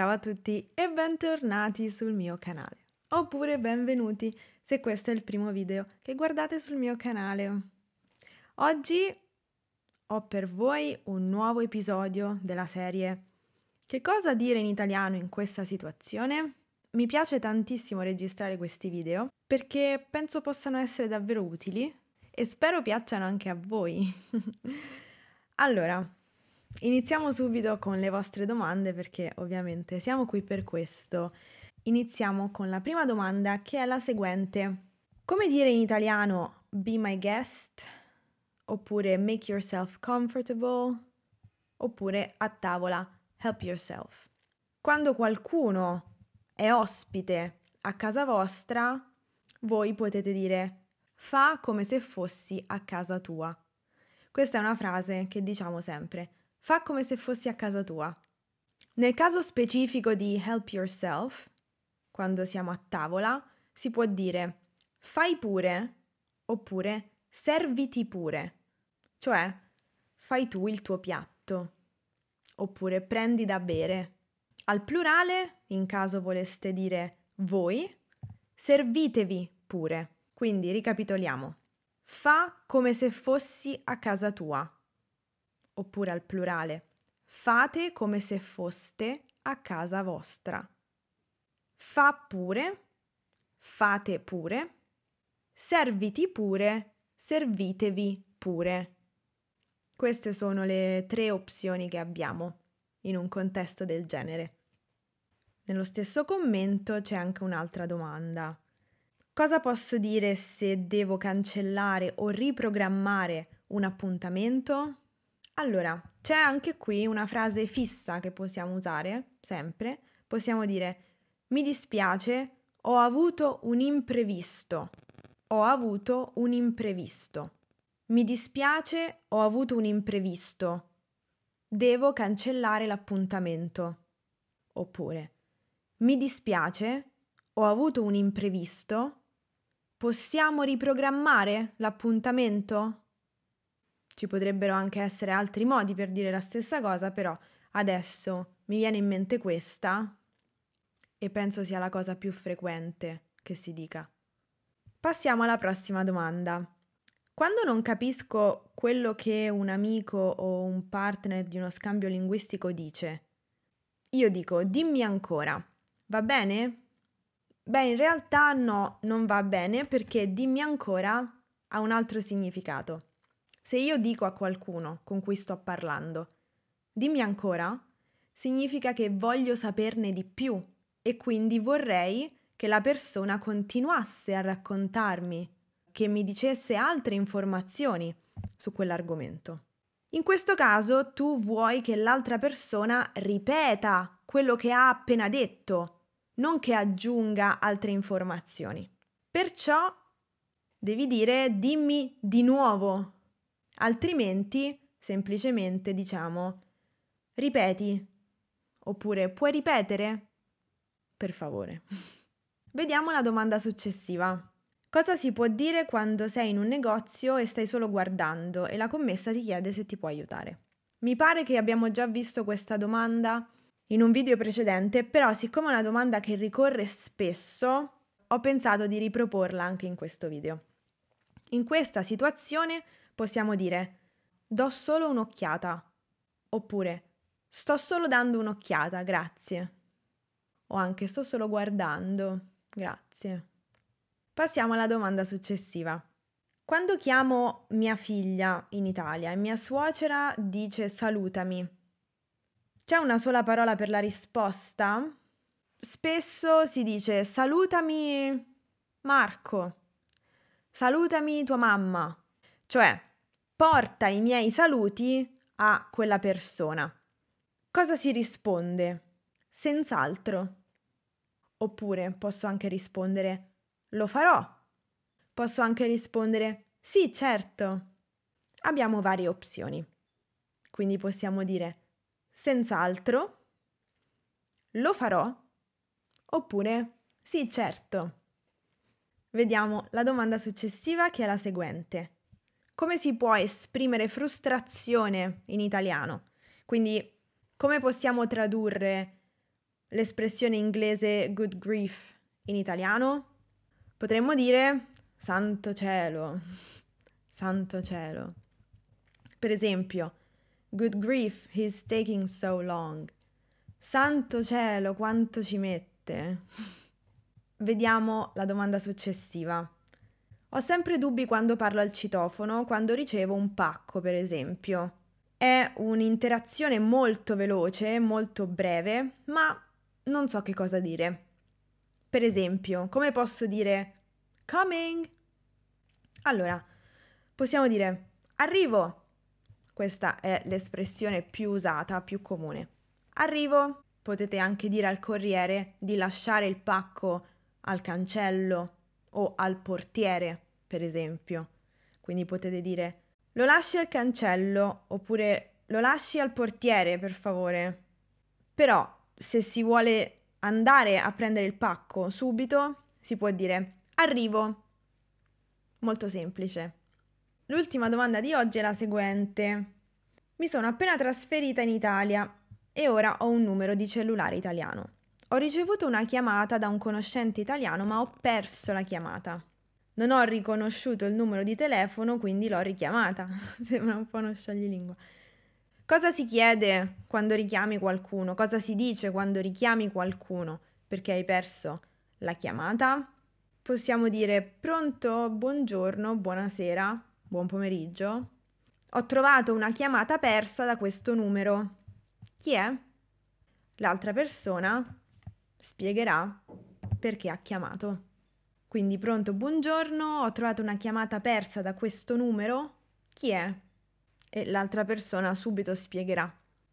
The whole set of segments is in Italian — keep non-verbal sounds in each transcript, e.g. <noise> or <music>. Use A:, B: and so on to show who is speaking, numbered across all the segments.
A: Ciao a tutti e bentornati sul mio canale, oppure benvenuti se questo è il primo video che guardate sul mio canale. Oggi ho per voi un nuovo episodio della serie Che cosa dire in italiano in questa situazione? Mi piace tantissimo registrare questi video perché penso possano essere davvero utili e spero piacciano anche a voi. <laughs> allora, iniziamo subito con le vostre domande perché ovviamente siamo qui per questo. Iniziamo con la prima domanda che è la seguente. Come dire in italiano be my guest? Oppure make yourself comfortable? Oppure a tavola help yourself? Quando qualcuno è ospite a casa vostra, voi potete dire fa come se fossi a casa tua. Questa è una frase che diciamo sempre. Fa come se fossi a casa tua. Nel caso specifico di help yourself, quando siamo a tavola, si può dire fai pure oppure serviti pure, cioè fai tu il tuo piatto oppure prendi da bere. Al plurale, in caso voleste dire voi, servitevi pure. Quindi ricapitoliamo. Fa come se fossi a casa tua oppure al plurale. Fate come se foste a casa vostra. Fa pure, fate pure. Serviti pure, servitevi pure. Queste sono le tre opzioni che abbiamo in un contesto del genere. Nello stesso commento c'è anche un'altra domanda. Cosa posso dire se devo cancellare o riprogrammare un appuntamento? Allora, c'è anche qui una frase fissa che possiamo usare sempre. Possiamo dire mi dispiace, ho avuto un imprevisto. Ho avuto un imprevisto. Mi dispiace, ho avuto un imprevisto. Devo cancellare l'appuntamento. Oppure mi dispiace, ho avuto un imprevisto. Possiamo riprogrammare l'appuntamento? Ci potrebbero anche essere altri modi per dire la stessa cosa, però adesso mi viene in mente questa e penso sia la cosa più frequente che si dica. Passiamo alla prossima domanda. Quando non capisco quello che un amico o un partner di uno scambio linguistico dice, io dico dimmi ancora, va bene? Beh, in realtà no, non va bene perché dimmi ancora ha un altro significato. Se io dico a qualcuno con cui sto parlando, dimmi ancora, significa che voglio saperne di più e quindi vorrei che la persona continuasse a raccontarmi, che mi dicesse altre informazioni su quell'argomento. In questo caso tu vuoi che l'altra persona ripeta quello che ha appena detto, non che aggiunga altre informazioni. Perciò devi dire dimmi di nuovo altrimenti semplicemente diciamo ripeti oppure puoi ripetere? Per favore. <laughs> Vediamo la domanda successiva. Cosa si può dire quando sei in un negozio e stai solo guardando e la commessa ti chiede se ti può aiutare? Mi pare che abbiamo già visto questa domanda in un video precedente, però siccome è una domanda che ricorre spesso, ho pensato di riproporla anche in questo video. In questa situazione possiamo dire do solo un'occhiata oppure sto solo dando un'occhiata, grazie. O anche sto solo guardando, grazie. Passiamo alla domanda successiva. Quando chiamo mia figlia in Italia e mia suocera dice salutami, c'è una sola parola per la risposta? Spesso si dice salutami Marco salutami tua mamma, cioè porta i miei saluti a quella persona. Cosa si risponde? Senz'altro. Oppure posso anche rispondere lo farò. Posso anche rispondere sì, certo. Abbiamo varie opzioni. Quindi possiamo dire senz'altro, lo farò, oppure sì, certo. Vediamo la domanda successiva che è la seguente. Come si può esprimere frustrazione in italiano? Quindi come possiamo tradurre l'espressione inglese good grief in italiano? Potremmo dire santo cielo, santo cielo. Per esempio, good grief, he's taking so long. Santo cielo, quanto ci mette. Vediamo la domanda successiva. Ho sempre dubbi quando parlo al citofono, quando ricevo un pacco, per esempio. È un'interazione molto veloce, molto breve, ma non so che cosa dire. Per esempio, come posso dire coming? Allora, possiamo dire arrivo. Questa è l'espressione più usata, più comune. Arrivo. Potete anche dire al corriere di lasciare il pacco al cancello o al portiere, per esempio. Quindi potete dire lo lasci al cancello oppure lo lasci al portiere, per favore. Però se si vuole andare a prendere il pacco subito, si può dire arrivo. Molto semplice. L'ultima domanda di oggi è la seguente. Mi sono appena trasferita in Italia e ora ho un numero di cellulare italiano. Ho ricevuto una chiamata da un conoscente italiano ma ho perso la chiamata. Non ho riconosciuto il numero di telefono, quindi l'ho richiamata. <laughs> Sembra un po' uno scioglilingua. Cosa si chiede quando richiami qualcuno? Cosa si dice quando richiami qualcuno? Perché hai perso la chiamata? Possiamo dire pronto, buongiorno, buonasera, buon pomeriggio. Ho trovato una chiamata persa da questo numero. Chi è? L'altra persona spiegherà perché ha chiamato. Quindi pronto, buongiorno, ho trovato una chiamata persa da questo numero, chi è? E l'altra persona subito spiegherà,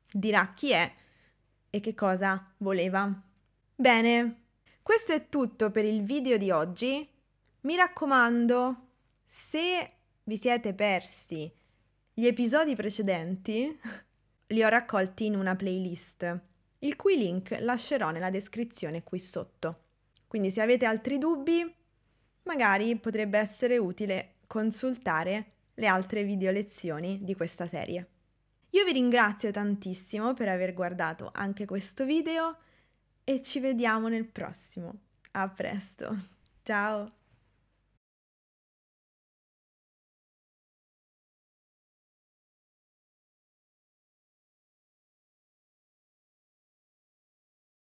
A: dirà chi è e che cosa voleva. Bene, questo è tutto per il video di oggi. Mi raccomando, se vi siete persi gli episodi precedenti, <laughs> li ho raccolti in una playlist il cui link lascerò nella descrizione qui sotto. Quindi se avete altri dubbi, magari potrebbe essere utile consultare le altre video lezioni di questa serie. Io vi ringrazio tantissimo per aver guardato anche questo video e ci vediamo nel prossimo. A presto. Ciao!